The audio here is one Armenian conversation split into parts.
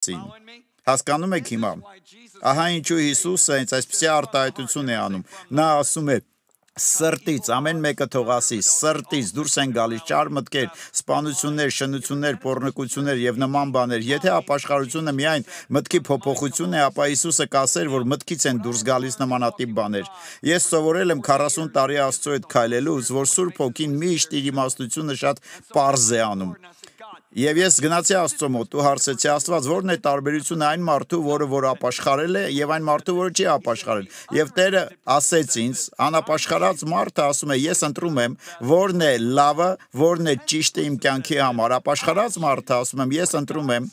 Սին։ Հասկանում եք հիմա։ Ահա ինչու Հիսուսը հենց այսպիսի արտահայտություն է անում։ Նա ասում է. սրտից ամեն մեկը թողասի սրտից դուրս են գալիս ճար մտքեր սպանություններ շնություններ pornokություններ եւ նման բաներ եթե ապաշխարությունը միայն մտքի փոփոխություն է ապա Հիսուսը կասեր որ մտքից են դուրս գալիս նմանատիպ բաներ ես սովորել եմ 40 տարի Աստծո հետ քայլելուց որ Սուրբ Հոգին միշտ իր իմաստությունը շատ པարզ է անում Եվ ես գնացի Աստծո մոտ ու հարցեցի Աստված, ո՞րն է տարբերությունը այն մարդու, որը որ ապաշխարել է, եւ այն մարդու, որը չի ապաշխարել։ Եվ Տերը ասեց ինձ, անապաշխարած մարդը ասում է, ես ընտրում եմ, ո՞րն է լավը, ո՞րն է ճիշտը իմ կյանքի համար։ Ապաշխարած մարդը ասում եմ, ես ընտրում եմ,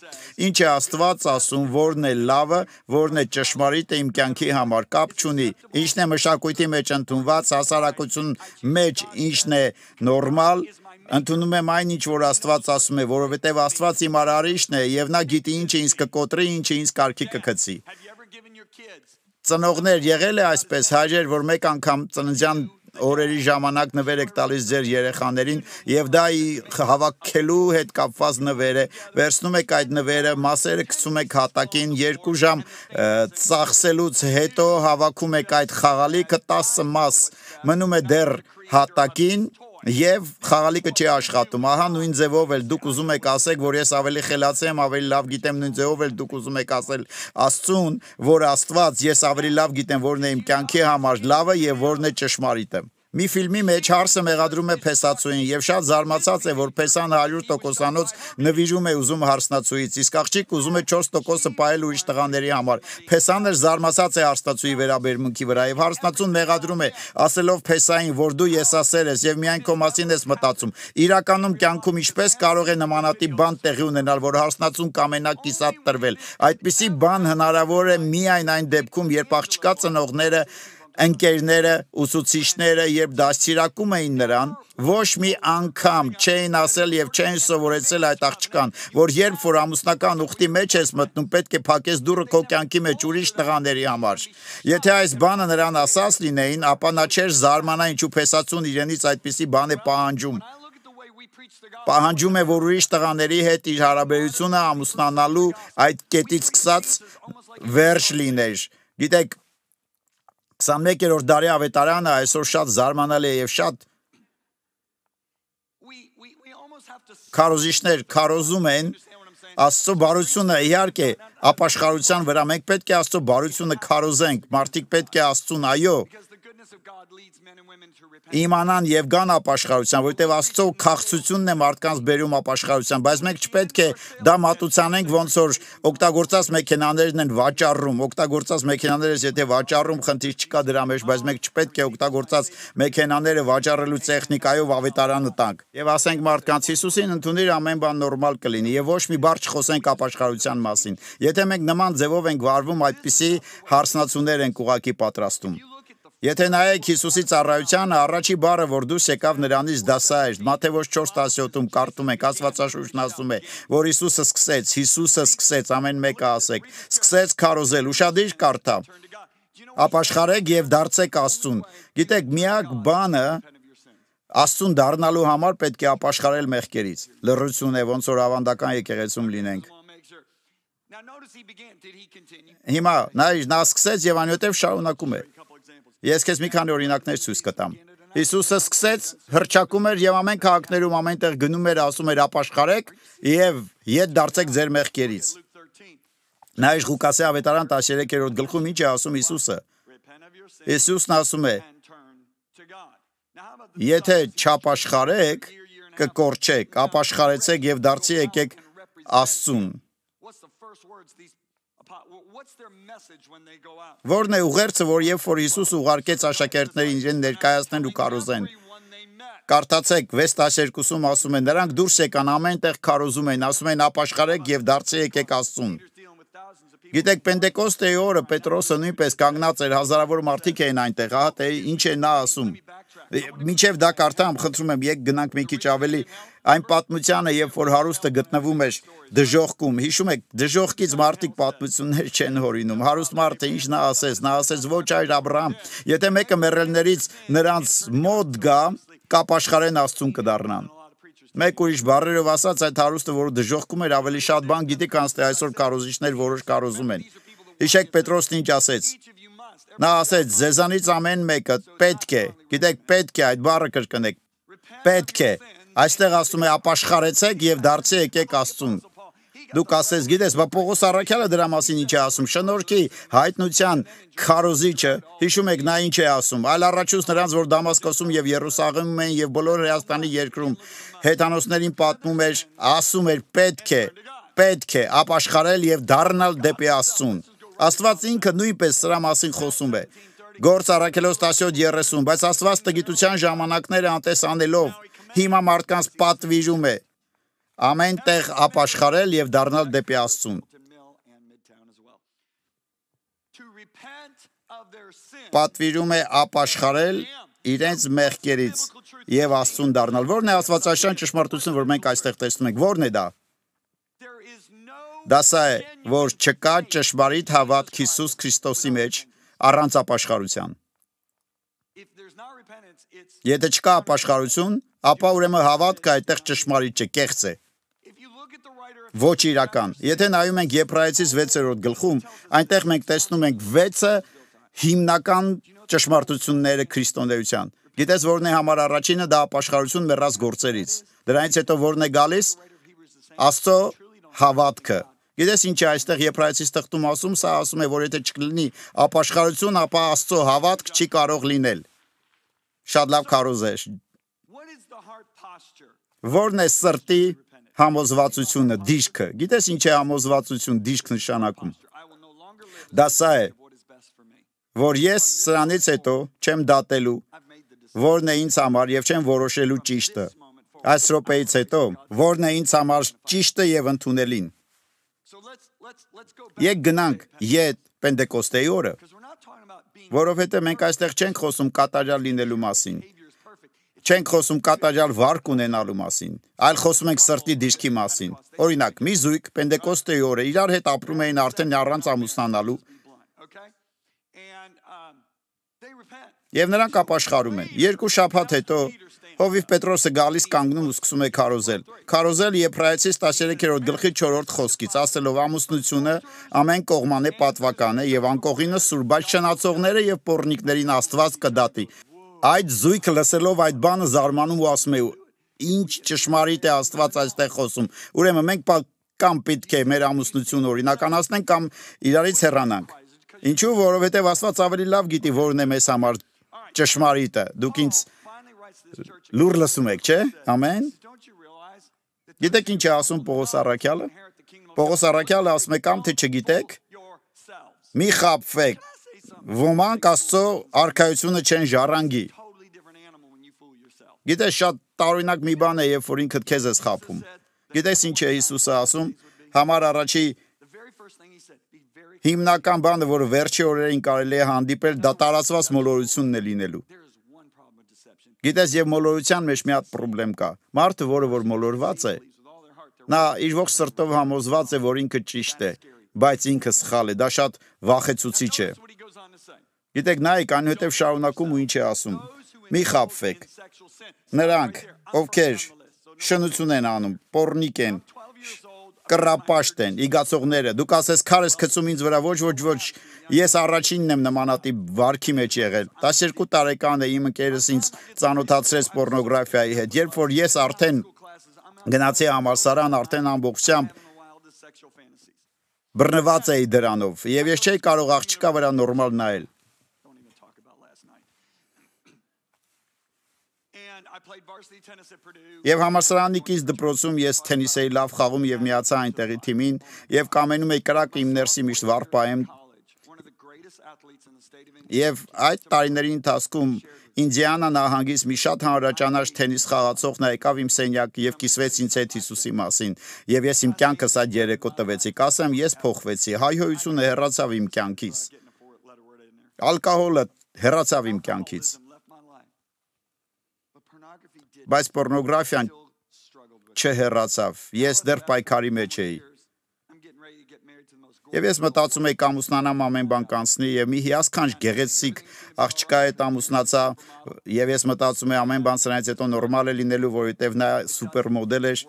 ինչ է Աստված ասում, ո՞րն է լավը, ո՞րն է ճշմարիտը իմ կյանքի համար, կապ չունի։ Ինչն է մշակույթի մեջ ընդունված, հասարակություն մեջ ինչն է նորմալ, Ընդունում եմ այն ինչ որ Աստված ասում է, որովհետև Աստված իմ արարիչն է եւ նա գիտի ինչ է ինձ կկոտրի, ինչ է ինձ կարգի կգցի։ Ծնողներ, եղել է այսպես հայրեր, որ մեկ անգամ ծննդյան օրերի ժամանակ նվեր եք տալիս ձեր երեխաներին եւ դա հավաքելու հետ կապված նվեր է վերցնում եք այդ նվերը մասերը գցում եք հատակին 2 ժամ ծախսելուց հետո հավաքում եք այդ խաղալիքը 10 մաս մնում է դեռ հատակին եւ խաղալիքը չի աշխատում։ Ահա նույն ձևով էլ դուք ուզում եք ասեք, որ ես ավելի խելացի եմ, ավելի լավ գիտեմ, նույն ձևով էլ դուք ուզում եք ասել Աստծուն, որ Աստված ես ավելի լավ գիտեմ, որն է իմ կյանքի համար լավը եւ որն է ճշմարիտը։ Մի ֆիլմի մեջ հարսը մեղադրում է փեսացուին եւ շատ զարմացած է, որ փեսան 100%-անոց նվիրում է ուզում հարսնացուից, իսկ աղջիկ ուզում է 4%-ը պահել ուրիշ տղաների համար։ Փեսանը զարմացած է հարսնացուի վերաբերմունքի վրա եւ հարսնացուն մեղադրում է, ասելով փեսային, որ դու եսասեր ես եւ միայն քո մասին ես մտածում։ Իրականում կյանքում ինչպես կարող է նմանատիպ բան տեղի ունենալ, որ հարսնացուն կամենա կիսատ տրվել։ Այդպիսի բան հնարավոր է միայն այն դեպքում, երբ աղջկա ծնողները ընկերները, ուսուցիչները, երբ դաստիարակում էին նրան, ոչ մի անգամ չէին ասել եւ չէին սովորեցել այդ աղջկան, որ երբ որ ամուսնական ուխտի մեջ ես մտնում, պետք է փակես դուրը քո կյանքի մեջ ուրիշ տղաների համար։ Եթե այս բանը նրան ասած լինեին, ապա նա չէր զարմանա ինչու փեսացուն իրենից այդպիսի բան է պահանջում պահանջում է, որ ուրիշ տղաների հետ իր հարաբերությունը ամուսնանալու այդ կետից սկսած վերջ լիներ։ Գիտեք, 21-րդ դարի ավետարանը այսօր շատ զարմանալի է եւ շատ քարոզիչներ քարոզում են Աստծո բարությունը իհարկե ապաշխարության վրա մենք պետք է Աստծո բարությունը քարոզենք մարդիկ պետք է Աստծուն այո իմանան եւ գան ապաշխարության, որովհետեւ Աստծո քաղցությունն է մարդկանց բերում ապաշխարության, բայց մենք չպետք է դա մատուցանենք ոնց որ օկտագորցած մեքենաներն են վաճառում, օկտագորցած մեքենաները եթե վաճառում խնդիր չկա դրա մեջ, բայց մենք չպետք է օկտագորցած մեքենաները վաճառելու տեխնիկայով ավետարանը տանք։ Եվ ասենք մարդկանց Հիսուսին ընդունիր ամեն բան նորմալ կլինի եւ ոչ մի բառ չխոսենք ապաշխարության մասին։ Եթե մենք նման ձևով ենք վարվում, այդպիսի հարցնացումներ ենք ուղակի պատրաստում։ Եթե նայեք Հիսուսի ծառայությանը, առաջի բառը, որ դուրս եկավ նրանից, դա սա էր։ Մատթեոս 4:17-ում կարդում ենք, Աստվածաշունչն ասում է, որ Հիսուսը սկսեց, Հիսուսը սկսեց, ամեն մեկը ասեք, սկսեց քարոզել, ուրشادիր կարդա։ Ապաշխարեք եւ դարձեք Աստծուն։ Գիտեք, միակ բանը, Աստուն դառնալու համար պետք է ապաշխարել մեղքերից։ Լռություն է, ոնց որ ավանդական եկեղեցում լինենք։ Հիմա նայ, նա սկսեց եւ անյութև շարունակում է։ Ես քեզ մի քանի օրինակներ ցույց կտամ։ Հիսուսը սկսեց հրճակում էր եւ ամեն քաղաքներում ամենտեղ գնում էր ասում էր ապաշխարեք եւ ետ դարձեք ձեր մեղքերից։ Նայես Ղուկասի ավետարան 13-րդ գլխում ինչ է ասում Հիսուսը։ Հիսուսն ասում է. Եթե չապաշխարեք, կկորչեք, ապաշխարեցեք եւ դարձի եկեք Աստծուն։ եկ Որն է ուղերձը, որ երբ որ Հիսուս ուղարկեց աշակերտներին իրեն ներկայացնել ու կարոզեն։ Կարդացեք 6:12-ում ասում են նրանք դուրս եկան ամեն տեղ քարոզում են, ասում են ապաշխարեք եւ դարձի եկեք Աստծուն։ Գիտեք Պենտեկոստեի օրը Պետրոսը նույնպես կանգնած էր, հազարավոր մարդիկ էին այնտեղ, ահա թե ինչ է նա ասում։ Մինչև դա կարդամ, խնդրում եմ, եկ գնանք մի քիչ ավելի այն պատմությանը, երբ որ հարուստը գտնվում էր դժողքում։ Հիշում եք, դժողքից մարդիկ պատմություններ չեն հորինում։ Հարուստ մարդը ինչ նա ասես, նա ասես ոչ այր Աբրահամ։ Եթե մեկը մեռելներից նրանց մոտ գա, կապաշխարեն Աստծուն կդառնան։ Մեկ ուրիշ բառերով ասած, այդ հարուստը, որ դժողքում էր, ավելի շատ բան գիտի, քան ստե այսօր կարոզիչներ, որոշ կարոզում են։ Հիշեք Պետրոսն ինչ ասեց։ Նա ասեց, «Ձեզանից ամեն մեկը պետք է, գիտեք, պետք է այդ բառը կրկնեք։ Պետք է։ Այստեղ ասում է ապաշխարեցեք եւ դարձի եկեք Աստծուն։ Դուք ասես, գիտես, բա Պողոս Առաքյալը դրա մասին ինչ է ասում։ Շնորհքի հայտնության քարոզիչը, հիշում եք, նա ինչ է ասում։ Այլ առաջուց նրանց, որ Դամասկոսում եւ Երուսաղեմում են եւ բոլոր Հայաստանի երկրում հեթանոսներին պատմում էր, ասում էր, պետք է, պետք է ապաշխարել եւ դառնալ դեպի Աստծուն։ Աստված ինքը նույնպես սրա մասին խոսում է։ Գործ առաքելոց 17:30, բայց Աստված տգիտության ժամանակները անտեսանելով հիմա մարդկանց պատվիրում է ամեն տեղ ապաշխարել եւ դառնալ դեպի Աստծուն։ Պատվիրում է ապաշխարել իրենց մեղքերից եւ Աստծուն դառնալ։ Որն է Աստվածաշան ճշմարտությունը, որ մենք այստեղ տեսնում ենք։ Որն է դա։ Դա սա է, որ չկա ճշմարիտ հավատք Հիսուս Քրիստոսի մեջ առանց ապաշխարության։ Եթե չկա ապաշխարություն, ապա ուրեմն հավատքը այդտեղ ճշմարիտ չէ, կեղծ է։ Ոչ իրական։ Եթե նայում ենք Եբրայեցիս 6-րդ գլխում, այնտեղ մենք տեսնում ենք 6-ը հիմնական ճշմարտությունները քրիստոնեության։ Գիտես որն է համար առաջինը դա ապաշխարություն մեռած գործերից։ Դրանից հետո որն է գալիս։ Աստծո հավատքը, Գիտես ինչ է այստեղ եբրայեցի ստեղծում ասում, սա ասում է, որ եթե չկլինի ապաշխարություն, ապա Աստծո հավատք չի կարող լինել։ Շատ լավ քարոզեր։ Որն է սրտի համոզվածությունը, դիշքը։ Գիտես ինչ է համոզվածություն, դիշք նշանակում։ Դա սա է, որ ես սրանից հետո չեմ դատելու, որն է ինձ համար եւ չեմ որոշելու ճիշտը։ Այս րոպեից հետո, որն է ինձ համար ճիշտը եւ ընդունելին։ Եկ գնանք ետ Պենդեկոստեի օրը, որովհետև մենք այստեղ չենք խոսում կատարյալ լինելու մասին։ Չենք խոսում կատարյալ վարկ ունենալու մասին, այլ խոսում ենք սրտի դիրքի մասին։ Օրինակ, մի զույգ Պենդեկոստեի օրը իրար հետ ապրում էին արդեն առանց ամուսնանալու։ um, Եվ նրանք ապաշխարում են։ Երկու շաբաթ հետո Հովիվ Պետրոսը գալիս կանգնում ու սկսում է քարոզել։ Քարոզել Եփրայեցիս 13-րդ գլխի 4-րդ խոսքից ասելով ամուսնությունը ամեն կողման է պատվական է եւ անկողինը սուրբալ շնացողները եւ pornikներին Աստված կդատի։ Այդ զույգը լսելով այդ բանը զարմանում ու ասում է ինչ ճշմարիտ է Աստված այստեղ խոսում։ Ուրեմն մենք կամ պետք է մեր ամուսնությունը օրինականացնենք կամ իրարից հեռանանք։ Ինչու՞, որովհետև Աստված ավելի լավ գիտի, որն է մեզ համար ճշմարիտը։ Դուք ինձ լուր լսում եք, չէ՞։ Ամեն։ Գիտեք ինչ է ասում Պողոս Առաքյալը։ Պողոս Առաքյալը ասում է կամ թե չգիտեք, մի խապվեք։ Ոմանք Աստծո արքայությունը չեն ժառանգի։ Գիտես շատ տարօրինակ մի բան է, երբ որ ինքդ քեզ ես խափում։ Գիտես ինչ է Հիսուսը ասում։ Համար առաջի հիմնական բանը, որ վերջի օրերին կարելի է հանդիպել, դա տարածված մոլորությունն է լինելու։ Գիտես, եւ մոլորության մեջ մի հատ խնդրեմ կա։ Մարդը, որը որ մոլորված է, նա իր ողջ սրտով համոզված է, որ ինքը ճիշտ է, բայց ինքը սխալ է, դա շատ վախեցուցիչ է։ Գիտեք, նայեք, այնուհետև շարունակում ու ինչ է ասում։ Մի խափվեք։ Նրանք, ովքեր շնություն են անում, պորնիկ են, կռապաշտ են, իգացողները։ Դուք ասես քարես գցում ինձ վրա, ոչ ոչ ոչ, ես առաջինն եմ նմանատիպ վարքի մեջ եղել։ 12 տարեկան է իմ ընկերս ինձ ծանոթացրեց pornography-ի հետ, երբ որ ես արդեն գնացի համալսարան, արդեն ամբողջությամբ բռնված էի դրանով, եւ ես չէի կարող աղջկա վրա նորմալ նայել։ Եվ համասարանիկից դպրոցում ես թենիս էի լավ խաղում եւ միացա այնտեղի թիմին եւ կամենում էի կրակ իմ ներսի միշտ վարպայեմ։ Եվ այդ տարիների ընթացքում Ինդիանա նահանգից մի շատ հանրաճանաչ թենիս խաղացող նա եկավ իմ սենյակ եւ կիսվեց ինձ հետ Հիսուսի մասին։ Եվ ես իմ կյանքս այդ երեկո տվեցի։ Կասեմ, ես փոխվեցի։ Հայհոյությունը հեռացավ իմ կյանքից։ Ալկոհոլը հեռացավ իմ կյանքից բայց pornography-ան չհեռացավ։ Ես դեռ պայքարի մեջ էի։ Եվ ես մտածում էի կամ ուսնանամ ամեն բան կանցնի եւ մի հիասքանչ գեղեցիկ աղջկա հետ ամուսնացա եւ ես մտածում էի ամեն բան սրանից հետո նորմալ է լինելու, որովհետեւ նա սուպեր մոդել էր,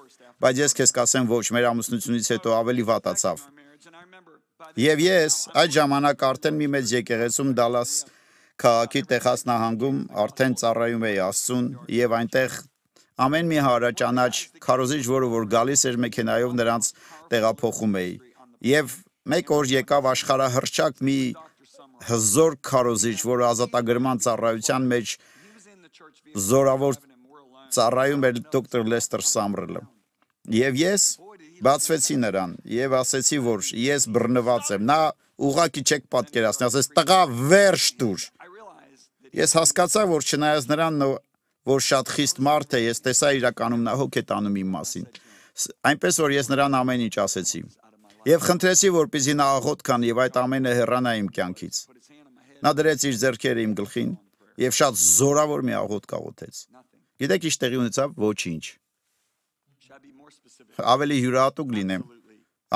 բայց ես քեզ կասեմ ոչ, մեր ամուսնությունից հետո ավելի վատացավ։ Եվ ես այդ ժամանակ արդեն մի մեծ եկեղեցում Դալաս քաղաքի Տեխաս նահանգում արդեն ծառայում էի Աստծուն եւ այնտեղ ամեն մի հարաճանաչ քարոզիչ որը որ գալիս էր մեքենայով նրանց տեղափոխում էի եւ մեկ օր եկավ աշխարհահռչակ մի հզոր քարոզիչ որը ազատագրման ծառայության մեջ զորավոր ծառայում էր դոկտոր Լեստեր Սամրելը եւ ես բացվեցի նրան եւ ասեցի որ ես բռնված եմ նա ուղակի չեք պատկերացնի ասես տղա վերջ դուր Ես հասկացա, որ չնայած նրան, որ շատ խիստ մարդ է, ես տեսա իրականում նա հոգ է տանում իմ մասին։ Այնպես որ ես նրան ամեն ինչ ասեցի։ Եվ խնդրեցի, որպեսզի նա աղոտ կան եւ այդ ամենը հեռանա իմ կյանքից։ Նա դրեց իր зерքերը իմ գլխին եւ շատ զորավոր մի աղոտ կաղոթեց։ Գիտեք ինչ տեղի ունեցավ, ոչինչ։ Ավելի հյուրատուկ լինեմ։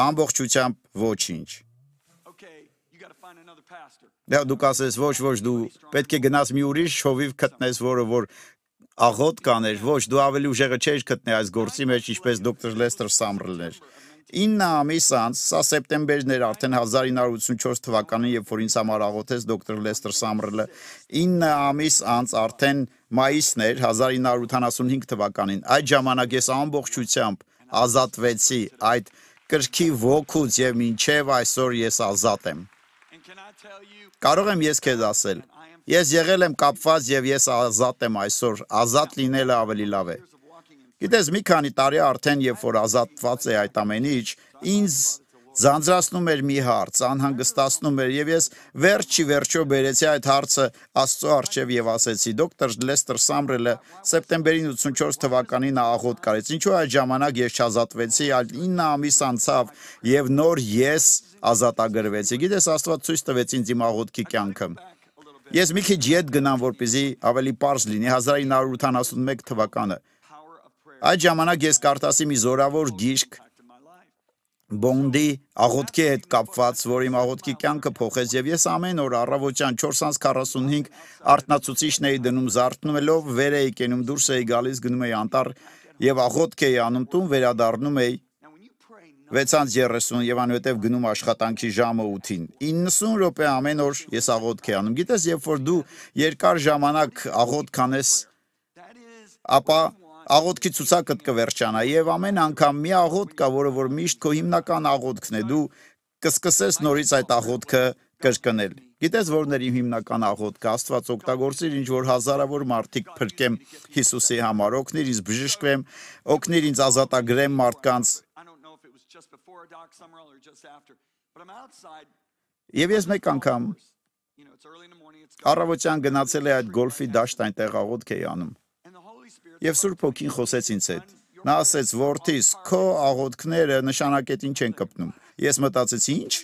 Ամբողջությամբ ոչինչ։ ոչ Դա դու կասես, ոչ, ոչ, դու պետք է գնաս մի ուրիշ շովիվ գտնես, որը որ աղոտ կաներ, ոչ, դու ավելի ուժեղը չես գտնի այս գործի մեջ, ինչպես դոկտոր Լեստեր Սամրլն էր։ 9 ամիս անց, սա սեպտեմբերն էր արդեն 1984 թվականին, երբ որ ինձ համար աղոթեց դոկտոր Լեստեր Սամրլը, 9 ամիս անց արդեն մայիսն էր 1985 թվականին։ Այդ ժամանակ ես ամբողջությամբ ազատվեցի այդ կրքի ոգուց եւ ինչեւ այսօր ես ազատ եմ։ Կարող եմ ես քեզ ասել, ես եղել եմ կապված եւ ես ազատ եմ այսօր, ազատ լինելը ավելի լավ է։ Գիտես, մի քանի տարի արդեն, երբ որ ազատված է այդ ամենից, ինձ Ձանձրացնում էր մի հարց, անհանգստացնում էր եւ ես վերջի վերջո բերեցի այդ հարցը Աստծո արչեւ եւ ասեցի դոկտոր Լեստեր Սամրելը սեպտեմբերին 84 թվականին աղոտ կարեց։ Ինչու այդ ժամանակ ես չազատվեցի, այլ 9 ամիս անցավ եւ նոր ես ազատագրվեցի։ Գիտես Աստված ցույց տվեց ինձ իմ աղոտքի կյանքը։ Ես մի քիչ յետ գնամ, որպեսզի ավելի པարզ լինի 1981 թվականը։ Այդ ժամանակ ես կարտասի մի զորավոր գիրք Բոնդի աղոթքի հետ կապված, որ իմ աղոթքի կյանքը փոխեց եւ ես ամեն օր առավոտյան 4:45 արտնացուցիչն էի դնում զարթնվելով, վեր էի կենում, դուրս էի գալիս, գնում էի անտառ եւ աղոթք էի անում տուն, վերադառնում էի 6:30 եւ անհետև գնում աշխատանքի ժամը 8-ին։ 90 րոպե ամեն օր ես աղոթք եի անում։ Գիտես, երբ որ դու երկար ժամանակ աղոթք անես, ապա աղոտքի ցուցակդ կվերջանա եւ ամեն անգամ մի աղոտ կա, որը որ միշտ քո հիմնական աղոտքն է, դու կսկսես նորից այդ աղոտքը կրկնել։ Գիտես որն էր իմ հիմնական աղոտքը, Աստված օգտագործիր ինչ որ հազարավոր մարդիկ փրկեմ Հիսուսի համար, օգնիր ինձ բժշկվեմ, օգնիր ինձ ազատագրեմ մարդկանց։ Եվ ես մեկ անգամ Առավոտյան գնացել է այդ գոլֆի դաշտ այնտեղ աղոթք էի անում եւ Սուրբ Հոգին խոսեց ինձ հետ։ Նա ասեց. «Որդիս, քո աղոթքները նշանակետին չեն կպնում»։ Ես մտածեցի, ի՞նչ։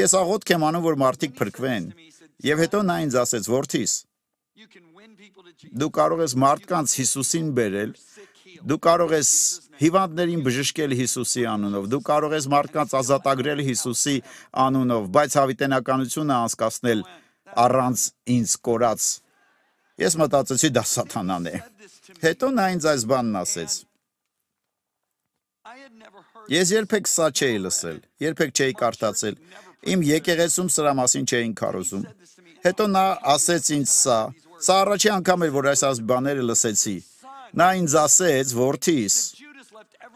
Ես աղոթք եմ անում, որ մարդիկ փրկվեն։ Եվ հետո նա ինձ ասեց. «Որդիս, դու կարող ես մարդկանց Հիսուսին բերել, դու կարող ես հիվանդներին բժշկել Հիսուսի անունով, դու կարող ես մարդկանց ազատագրել Հիսուսի անունով, բայց հավիտենականությունը անցկացնել առանց ինձ կորած Ես մտածեցի դա սատանան է։ Հետո նա ինձ այս բանն ասեց. Ես երբեք սա չէի լսել, երբեք չէի կարդացել։ Իմ եկեղեցում սրա մասին չէին քարոզում։ Հետո նա ասեց ինձ սա։ Սա առաջի անգամ էր, որ այս այս բաները լսեցի։ Նա ինձ ասեց, որդիս,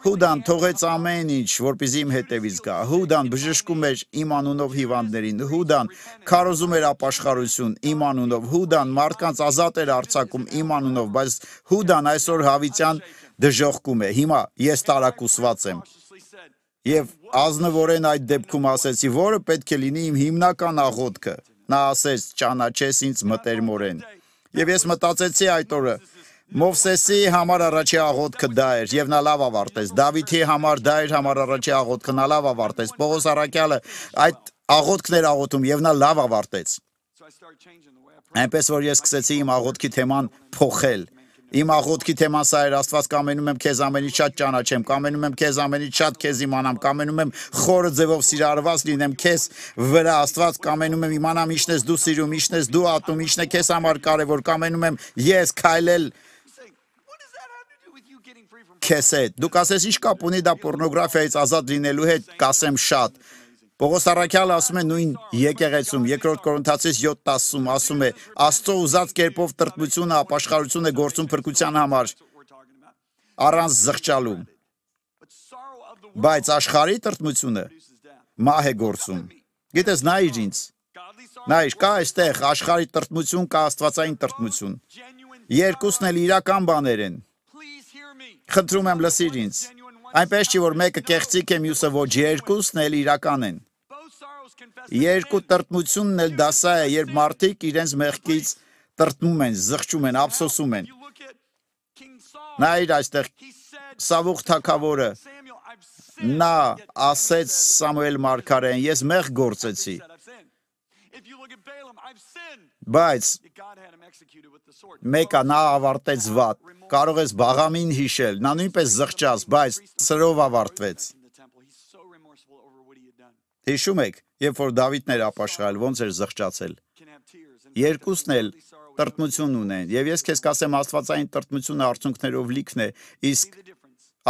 Հուդան թողեց ամեն ինչ, որպեսզի իմ հետևից գա։ Հուդան բժշկում էր իմ անունով հիվանդներին։ Հուդան քարոզում էր ապաշխարություն իմ անունով։ Հուդան մարդկանց ազատ էր արձակում իմ անունով, բայց Հուդան այսօր հավիտյան դժողքում է։ Հիմա ես տարակուսված եմ։ Եվ ազնվորեն այդ դեպքում ասեցի, որը պետք է լինի իմ հիմնական աղոթքը։ Նա ասեց՝ ճանաչես ինձ մտերմորեն։ Եվ ես մտածեցի այդ օրը, որ Մովսեսի համար առաջի աղոթքը դա էր եւ նա լավ ավարտեց։ Դավիթի համար դա էր համար առաջի աղոթքը նա լավ ավարտեց։ Պողոս Արաքյալը այդ աղոթքներ աղոթում եւ նա լավ ավարտեց։ Այնպես որ ես սկսեցի իմ աղոթքի թեման փոխել։ Իմ աղոթքի թեման սա էր Աստված կամենում եմ քեզ ամենից շատ ճանաչեմ, կամենում եմ քեզ ամենից շատ քեզ իմանամ, կամենում եմ խորը ձևով սիրարված լինեմ քեզ վրա Աստված կամենում եմ իմանամ ինչն ես դու սիրում, ինչն ես դու ատում, ինչն է քեզ համար կարևոր, կամենում եմ ես քայլել քեզ հետ։ Դու կասես ի՞նչ կապ ունի դա pornography-ից ազատ լինելու հետ, կասեմ շատ։ Պողոս Արաքյալը ասում է նույն եկեղեցում, երկրորդ Կորինթացիս 7:10-ում ասում է. Աստծո ուզած կերպով տրտմությունը, ապաշխարությունը գործում փրկության համար առանց զղջալու։ Բայց աշխարհի տրտմությունը մահ է գործում։ Գիտես, նայիր ինձ։ Նայիր, կա այստեղ աշխարհի տրտմություն, կա աստվածային տրտմություն։ Երկուսն էլ իրական բաներ են։ Խնդրում եմ լսիր ինձ։ Այնպես չի որ մեկը կեղծիկ է, մյուսը ոչ, երկուսն էլ իրական են։ Երկու տրտմությունն էլ դասա է, երբ մարդիկ իրենց մեղքից տրտմում են, զղջում են, ափսոսում են։ Նայիր այստեղ Սավուխ թակավորը նա ասեց Սամուել Մարգարեն, ես մեղ գործեցի։ Բայց Մեկը նա ավարտեց վատ։ Կարող ես Բաղամին հիշել, նա նույնպես զղջաց, բայց սրով ավարտվեց։ Հիշում եք, երբ որ Դավիթն էր ապաշխարել, ոնց էր զղջացել։ Երկուսն էլ տրտմություն ունեն, եւ ես քեզ կասեմ Աստվածային տրտմությունը արդյունքներով լիքն է, իսկ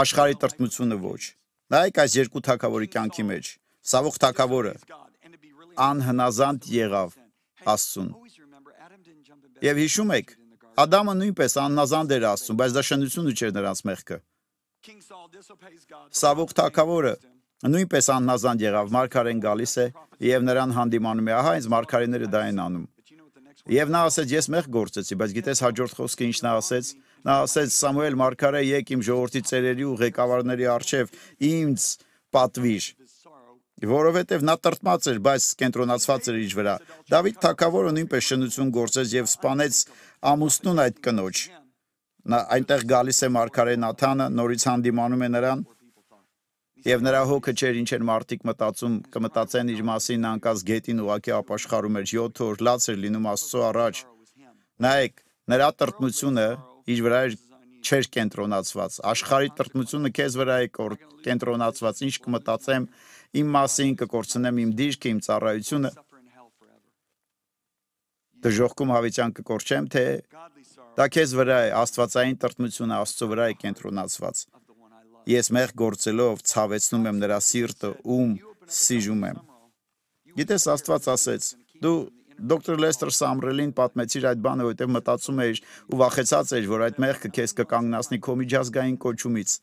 աշխարհի տրտմությունը ոչ։ Նայեք այս երկու թակավորի կյանքի մեջ։ Սավող թակավորը անհնազանդ եղավ Աստծուն Եվ հիշում եք, Ադամը նույնպես աննազանդ էր Աստծուն, բայց դա շնությունը չէր նրանց մեղքը։ Սավուղ թակավորը նույնպես աննազանդ եղավ, մարգարեն գալիս է եւ նրան հանդիմանում է, ահա ինձ մարգարեները դա են անում։ Եվ նա ասեց, ես մեղ գործեցի, բայց գիտես հաջորդ խոսքը ինչ նա ասեց։ Նա ասեց Սամուել մարգարե, եկ իմ ժողովրդի ծերերի ու ղեկավարների արչև ինձ պատվիր որովհետև նա տրտմած էր, բայց կենտրոնացված էր իր վրա։ Դավիթ թագավորը նույնպես շնություն գործեց եւ սپانեց ամուսնուն այդ կնոջ։ Նա այնտեղ գալիս է Մարգարե Նաթանը, նորից հանդիմանում է նրան։ Եվ նրա հոգը չէր ինչ էր մարդիկ մտածում, կմտածեն իր մասին անկած գետին ուղակի ապաշխարում էր 7 օր լաց էր լինում Աստծո առաջ։ Նայեք, նրա տրտմությունը իր վրա էր չէր կենտրոնացված։ Աշխարհի տրտմությունը քեզ վրա է կենտրոնացված, ինչ կմտածեմ իմ մասին, կկորցնեմ իմ դիրքը, իմ ծառայությունը։ Դժողքում հավիտյան կկորչեմ, թե դա քեզ վրա է, Աստվածային տրտմությունը Աստծո վրա է կենտրոնացված։ Ես մեղ գործելով ցավեցնում եմ նրա սիրտը, ում սիժում եմ։ Գիտես Աստված ասեց. դու Դոկտոր Լեստեր Սամրելին պատմեցիր այդ բանը, որովհետև մտածում էիր ու վախեցած էիր, որ այդ մեղքը քեզ կկանգնացնի քո միջազգային կոչումից։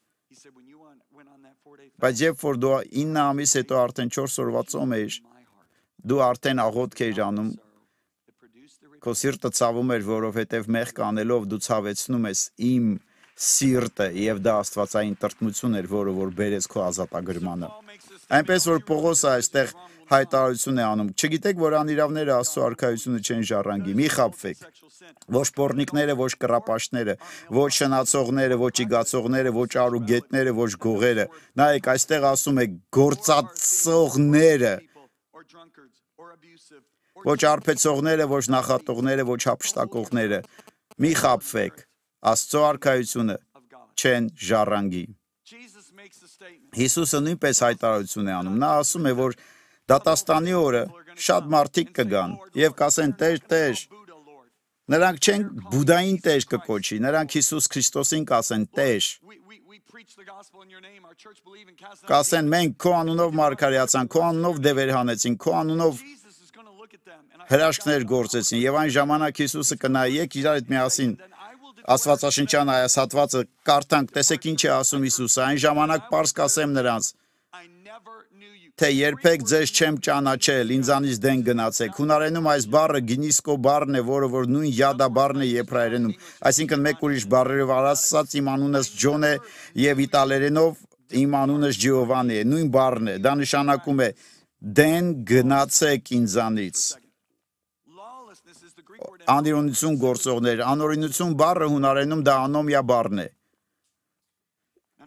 Բայց երբ որ դու 9 ամիս հետո արդեն 4 օրվա ծոմ էիր, դու արդեն աղոթք էիր անում։ Քո սիրտը ցավում էր, որովհետև մեղք անելով դու ցավեցնում ես իմ սիրտը, եւ դա աստվածային տրտմություն էր, որը որ բերեց քո ազատագրմանը։ որ Այնպես որ Պողոսը այստեղ հայտարարություն է անում. Չգիտեք, որ անիրավները Աստծո արքայությունը չեն ժառանգի։ Մի խաբվեք։ Ոչ պորնիկները, ոչ կրապաշները, ոչ շնացողները, ոչ իգացողները, ոչ արուգետները, ոչ գողերը։ Նայեք, այստեղ ասում է գործածողները ոչ արփեցողները, ոչ նախատողները, ոչ հապշտակողները։ Մի խաբվեք, Աստծո արքայությունը չեն ժառանգի։ Հիսուսը նույնպես հայտարարություն է անում։ Նա ասում է, որ դատաստանի օրը շատ մարդիկ կգան եւ կասեն՝ «Տեր, Տեր»։ Նրանք չեն Բուդային Տեր կկոչի, նրանք Հիսուս Քրիստոսին կասեն՝ «Տեր»։ Կասեն՝ մենք քո անունով մարգարեացան, քո անունով դևեր հանեցին, քո անունով հրաշքներ գործեցին եւ այն ժամանակ Հիսուսը կնայի եք իրար հետ միասին Աստվածաշնչյան այս հատվածը կարդանք, տեսեք ինչ է ասում Հիսուսը, այն ժամանակ պարս կասեմ նրանց, թե երբեք ձեզ չեմ ճանաչել, ինձանից դեն գնացեք։ Հունարենում այս բառը գինիսկո բառն է, որը որ նույն յադա բառն է եբրայերենում։ Այսինքն մեկ ուրիշ բառերով առասած իմ անունս Ջոն է եւ իտալերենով իմ անունս Ջիովանի է, նույն բառն է։ Դա նշանակում է դեն գնացեք ինձանից անիրունություն գործողներ։ Անօրինություն բառը հունարենում դա անոմիա բառն է,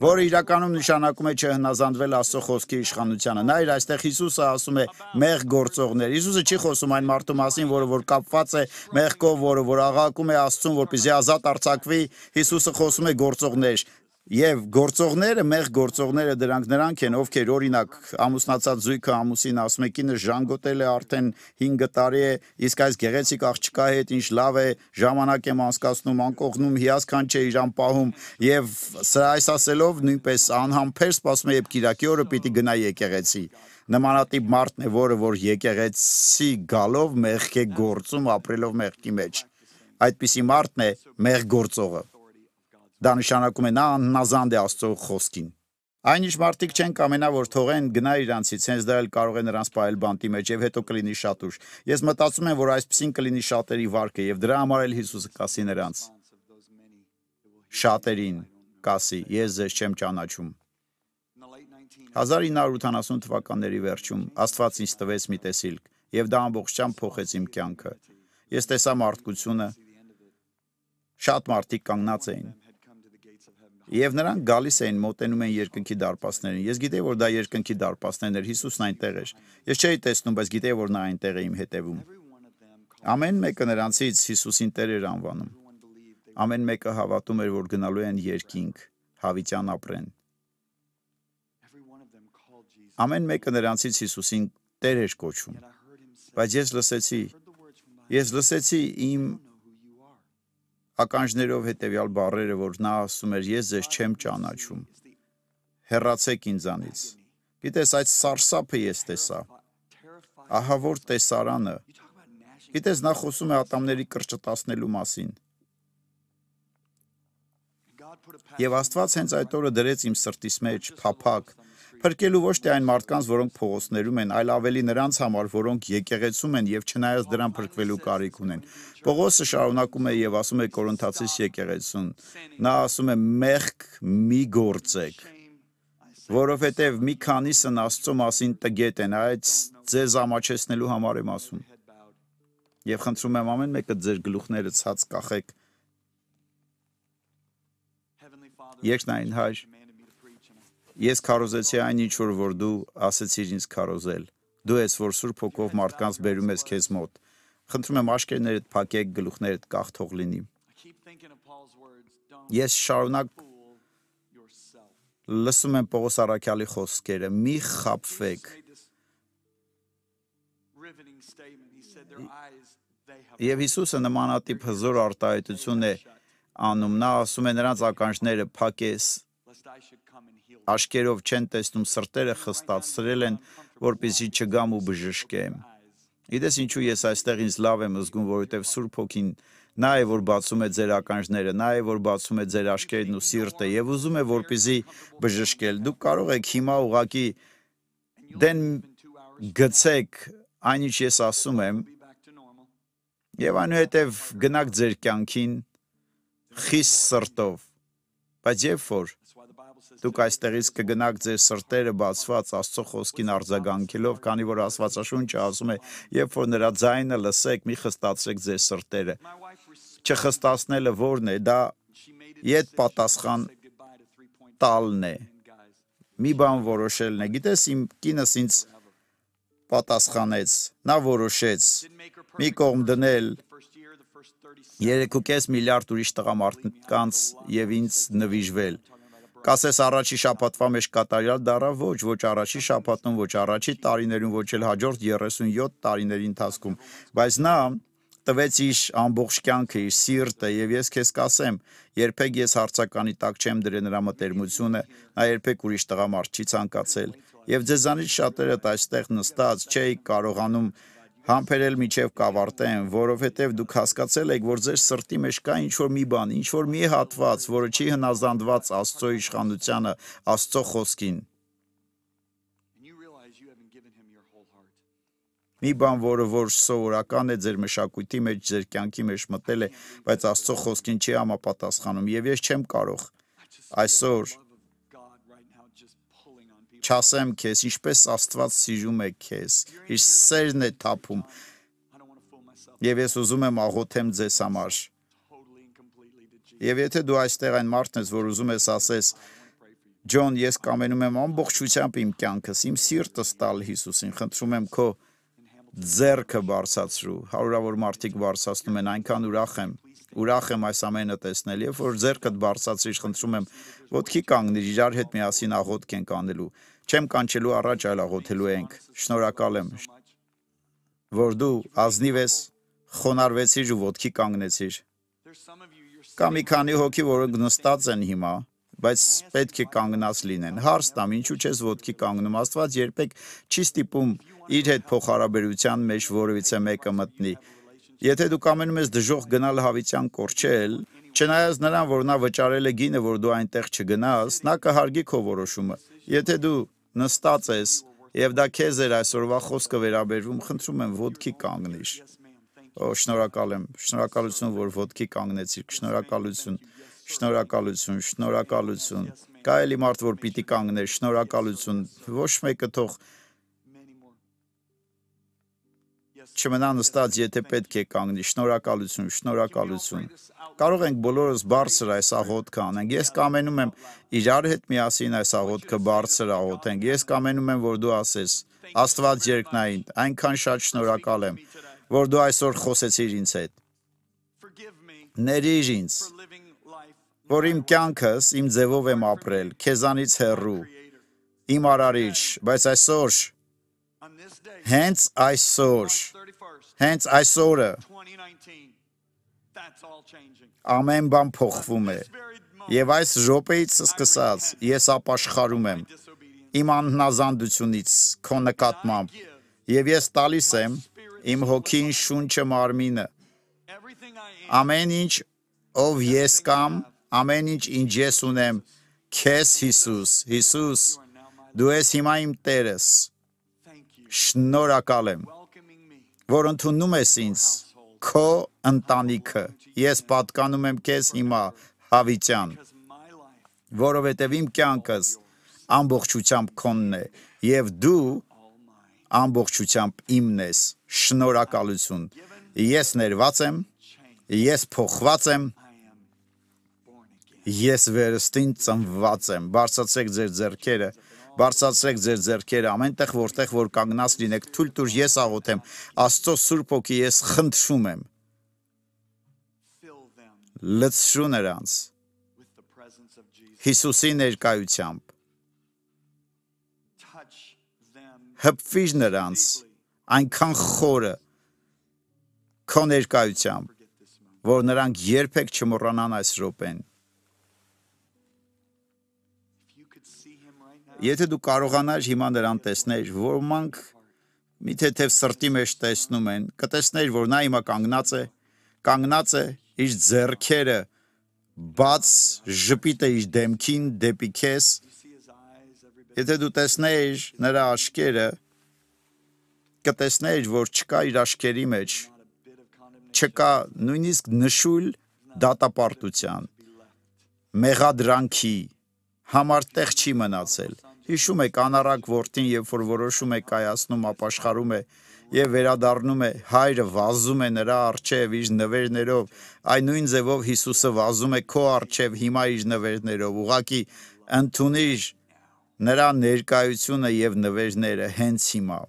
որը իրականում նշանակում է չհնազանդվել Աստծո խոսքի իշխանությանը։ Նայր, այստեղ Հիսուսը ասում է մեղ գործողներ։ Հիսուսը չի խոսում այն մարդու մասին, որը որ կապված է մեղքով, որը որ աղակում է Աստծուն, որպեսզի ազատ արձակվի։ Հիսուսը խոսում է գործողներ։ Եվ գործողները, մեղ գործողները դրանք նրանք են, ովքեր օրինակ ամուսնացած զույգը ամուսին ասմեկինը ժանգոտել է արդեն 5 տարի է, իսկ այս գեղեցիկ աղջկա հետ ինչ լավ է, ժամանակ եմ անցկացնում անկողնում, հիասքանչ է իրան պահում եւ սա այս ասելով նույնպես անհամբեր սպասում է, երբ Կիրակի օրը պիտի գնա եկեղեցի նմանատիպ մարդն է, որը որ եկեղեցի գալով մեղք է գործում, ապրելով մեղքի մեջ։ Այդպիսի մարդն է մեղ գործողը։ Դա նշանակում է նա աննազանդ է Աստծո խոսքին։ Այնիշ մարդիկ չեն կամենա որ թողեն գնա իրանցից, հենց դա էլ կարող է նրանց պահել բանտի մեջ եւ հետո կլինի շատ ուշ։ Ես մտածում եմ, որ այսպեսին կլինի շատերի վարկը եւ դրա համար էլ Հիսուսը կասի նրանց. Շատերին կասի, ես ձեզ չեմ ճանաչում։ 1980 թվականների վերջում Աստված ինձ տվեց մի տեսիլք եւ դա ամբողջությամբ փոխեց իմ կյանքը։ Ես տեսա մարդկությունը շատ մարդիկ կանգնած էին Եվ նրանք գալիս էին, մոտենում էին երկնքի դարպասներին։ Ես գիտեի, որ դա երկնքի դարպասներն էր, Հիսուսն այնտեղ էր։ Ես չէի տեսնում, բայց գիտեի, որ նա այնտեղ է իմ հետևում։ Ամեն մեկը նրանցից Հիսուսին Տեր էր անվանում։ Ամեն մեկը հավատում էր, որ գնալու են երկինք, հավիտյան ապրեն։ Ամեն մեկը նրանցից Հիսուսին Տեր էր կոչում։ Բայց ես լսեցի, ես լսեցի իմ ականջներով հետևյալ բառերը, որ նա ասում էր. Ես ձեզ չեմ ճանաչում։ Հեռացեք ինձանից։ Գիտես, այդ սարսափը ես տեսա։ Ահա որ տեսարանը։ Գիտես, նա խոսում է ատամների կրճտացնելու մասին։ Եվ Աստված հենց այդ օրը դրեց իմ սրտիս մեջ փափակ, Փրկելու ոչ թե այն մարդկանց, որոնք փողոցներում են, այլ ավելի նրանց համար, որոնք եկեղեցում են եւ չնայած դրան փրկվելու կարիք ունեն։ Պողոսը շարունակում է եւ ասում է Կորինթացիս եկեղեցուն. նա ասում է՝ «Մեղք մի գործեք» որովհետև մի քանիսն Աստծո մասին տգետ են, այդ ձեզ ամաչեցնելու համար եմ ասում։ Եվ խնդրում եմ ամեն մեկը ձեր գլուխները ցած կախեք։ Երկնային հայր, Ես քարոզեցի այն ինչ որ որ դու ասացիր ինձ քարոզել։ Դու ես որ Սուրբ Հոգով մարդկանց բերում ես քեզ մոտ։ Խնդրում եմ աշկերներդ փակեք, գլուխներդ կախթող լինի։ Ես շարունակ լսում եմ Պողոս Արաքյալի խոսքերը՝ մի խապվեք։ Եվ Հիսուսը նմանատիպ հզոր արտահայտություն է անում։ Նա ասում է նրանց ականջները փակես Աշկերով չեն տեսնում, սրտերը խստացրել են, որպեսզի չգամ ու բժշկեմ։ Իդես ինչու ես այստեղ ինձ լավ եմ զգում, որովհետև Սուրբ Հոգին նա է, որ բացում է ձեր ականջները, նա է, որ բացում է ձեր աչքերն ու սիրտը եւ ուզում է, որպիսի բժշկել։ Դուք կարող եք հիմա ուղակի դեն գցեք այն ինչ ես ասում եմ եւ այնուհետեւ գնաք ձեր կյանքին խիստ սրտով բայց երբ որ Դուք այստեղից կգնաք ձեր սրտերը բացված Աստծո խոսքին արձագանքելով, քանի որ Աստվածաշունչը ասում է, երբ որ նրա ձայնը լսեք, մի խստացրեք ձեր սրտերը։ Չխստացնելը ո՞րն է, դա իդ պատասխան տալն է։ Մի բան որոշելն է։ Գիտես, իմ կինս ինձ պատասխանեց, նա որոշեց մի կողմ դնել 3.5 միլիարդ ուրիշ տղամարդկանց եւ ինձ նվիժվել կասես առաջի շաբաթվա մեջ կատարյալ դառա ոչ, ոչ առաջի շաբաթում, ոչ առաջի տարիներում, ոչ էլ հաջորդ 37 տարիների ընթացքում, բայց նա տվեց իր ամբողջ կյանքը, իր սիրտը եւ ես քեզ կասեմ, երբեք ես հարցականի տակ չեմ դրել նրա մտերմությունը, նա երբեք ուրիշ տղամարդ չի ցանկացել։ Եվ ձեզանից շատերդ այստեղ նստած չէի կարողանում համբերել միջև կավարտեն, որովհետև դուք հասկացել եք, որ ձեր սրտի մեջ կա ինչ-որ մի բան, ինչ-որ մի հատված, որը չի հնազանդված Աստծո իշխանությանը, Աստծո խոսքին։ Մի բան, որը որ սովորական է ձեր մշակույթի մեջ, ձեր կյանքի մեջ մտել է, բայց Աստծո խոսքին չի համապատասխանում, եւ ես չեմ կարող այսօր չասեմ քեզ, ինչպես Աստված սիրում է քեզ։ Իր սերն է թափում։ Եվ ես ուզում եմ աղոթեմ ձեզ համար։ Եվ եթե դու այստեղ այն մարդն ես, որ ուզում ես ասես, Ջոն, ես կամենում եմ ամբողջությամբ իմ կյանքս, իմ սիրտս տալ Հիսուսին, խնդրում եմ քո ձեռքը բարձացրու։ Հարյուրավոր մարդիկ բարձացնում են, այնքան ուրախ եմ։ Ուրախ եմ այս ամենը տեսնել, երբ որ ձեռքդ բարձացրիր, խնդրում եմ, ոտքի կանգնիր, իրար հետ միասին աղոթք ենք անելու։ Չեմ կանչելու առաջ, այլ աղոթելու ենք։ Շնորհակալ եմ, որ դու ազնիվ ես, խոնարհվեցիր ու ոդքի կանգնեցիր։ Կա մի քանի հոգի, որոնք նստած են հիմա, բայց պետք է կանգնած լինեն։ Հարց տամ, ինչու չես ոդքի կանգնում։ Աստված երբեք չի ստիպում իր հետ փոխհարաբերության մեջ որևիցե մեկը մտնի։ Եթե դու կամենում ես դժող գնալ հավիտյան կորչել, չնայած նրան, որ նա վճարել է գինը, որ դու այնտեղ չգնաս, նա կհարգի քո որոշումը։ Եթե դու նստած ես եւ դա քեզ էր այսօրվա խոսքը վերաբերվում, խնդրում եմ ոդքի կանգնիր։ Օ, շնորհակալ եմ։ Շնորհակալություն, որ ոդքի կանգնեցիր։ Շնորհակալություն։ Շնորհակալություն, շնորհակալություն։ Կա էլի մարդ, որ պիտի կանգներ, շնորհակալություն։ Ոչ մեկը թող չմնա նստած, եթե պետք է կանգնի։ Շնորհակալություն, շնորհակալություն։ Կարող ենք բոլորս բարձր այս աղոթքը անենք։ Ես կամենում եմ իրար հետ միասին այս աղոթքը բարձր աղոթենք։ Ես կամենում եմ, որ դու ասես. Աստված երկնային, այնքան շատ շնորհակալ եմ, որ դու այսօր խոսեցիր ինձ հետ։ Ներիր ինձ, որ իմ կյանքս իմ ձևով եմ ապրել, քեզանից հեռու։ Իմ արարիչ, բայց այսօր հենց այսօր, հենց այսօրը ամեն բան փոխվում է։ Եվ այս ժոպեից սկսած ես ապաշխարում եմ իմ անհնազանդությունից քո նկատմամբ։ Եվ ես տալիս եմ իմ հոգին շունչը մարմինը։ Ամեն ինչ, ով ես կամ, ամեն ինչ ինչ ես ունեմ, քեզ Հիսուս, Հիսուս, դու ես հիմա իմ Տերս։ Շնորհակալ եմ, որ ընդունում ես ինձ քո ընտանիքը։ Ես պատկանում եմ քեզ հիմա, Հավիճան, որովհետև իմ կյանքս ամբողջությամբ քոնն է եւ դու ամբողջությամբ իմն ես։ Շնորհակալություն։ Ես ներված եմ, ես փոխված եմ, ես վերստին ծնված եմ։ Բարձրացեք ձեր ձեռքերը ձեր Բարձրացրեք ձեր ձեռքերը ամենտեղ որտեղ որ կանգնած լինեք, թույլ տուր ես աղոթեմ, Աստծո Սուրբ Օքի ես խնդրում եմ։ Լցրու նրանց Հիսուսի ներկայությամբ։ Հպվիր նրանց այնքան խորը քո ներկայությամբ, որ նրանք երբեք չմոռանան այս րոպեն։ Եթե դու կարողանար հիմա նրան տեսնել, ոմանք մի թեթև սրտի մեջ տեսնում են, կտեսներ, որ նա հիմա կանգնած է, կանգնած է իր ձեռքերը բաց ժպիտը իր դեմքին դեպի քեզ։ Եթե դու տեսնեիր նրա աչքերը, կտեսներ, որ չկա իր աչքերի մեջ չկա նույնիսկ նշույլ դատապարտության, մեղադրանքի, համարտեղ չի մնացել։ Հիշում եք անարակ որդին, երբ որ որոշում է կայացնում, ապաշխարում է եւ վերադառնում է, հայրը վազում է նրա արջև իր նվերներով, այնույն ձևով Հիսուսը վազում է քո արջև հիմա իր նվերներով։ Ուղղակի ընդունիր նրա ներկայությունը եւ նվերները հենց հիմա։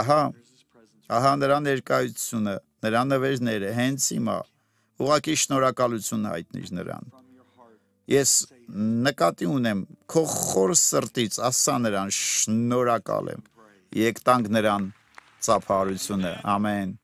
Ահա, ահա նրա ներկայությունը, նրա նվերները հենց հիմա։ Ուղղակի շնորհակալություն հայտնիր նրան։ Ես նկատի ունեմ քո խոր սրտից ասա նրան շնորհակալ եմ եկ տանք նրան ծափարությունը ամեն